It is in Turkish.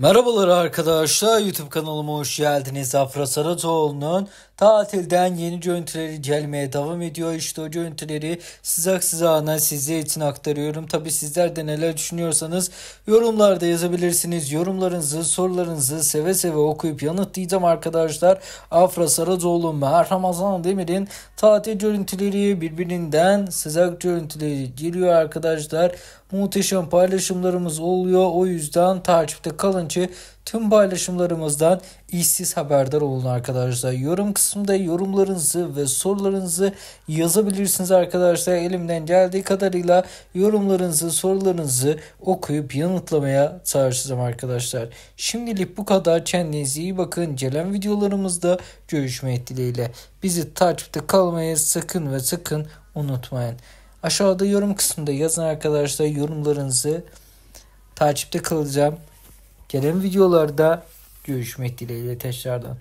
Merhabalar arkadaşlar YouTube kanalıma hoş geldiniz. Afra Saratoğlu'nun tatilden yeni görüntüleri gelmeye devam ediyor. İşte o görüntüleri sıcak sıcağına size için aktarıyorum. Tabi sizler de neler düşünüyorsanız yorumlarda yazabilirsiniz. Yorumlarınızı sorularınızı seve seve okuyup yanıtlayacağım arkadaşlar. Afra Saratoğlu Mer Ramazan Demir'in tatil görüntüleri birbirinden sıcak görüntüleri geliyor arkadaşlar. Muhteşem paylaşımlarımız oluyor. O yüzden takipte kalın önce tüm paylaşımlarımızdan işsiz haberdar olun arkadaşlar. Yorum kısmında yorumlarınızı ve sorularınızı yazabilirsiniz arkadaşlar. Elimden geldiği kadarıyla yorumlarınızı, sorularınızı okuyup yanıtlamaya çalışacağım arkadaşlar. Şimdilik bu kadar. Kendinize iyi bakın. Gelen videolarımızda görüşmek dileğiyle. Bizi takipte kalmayı sakın ve sakın unutmayın. Aşağıda yorum kısmında yazın arkadaşlar yorumlarınızı. Takipte kalacağım. Gelen videolarda görüşmek dileğiyle tekrardan.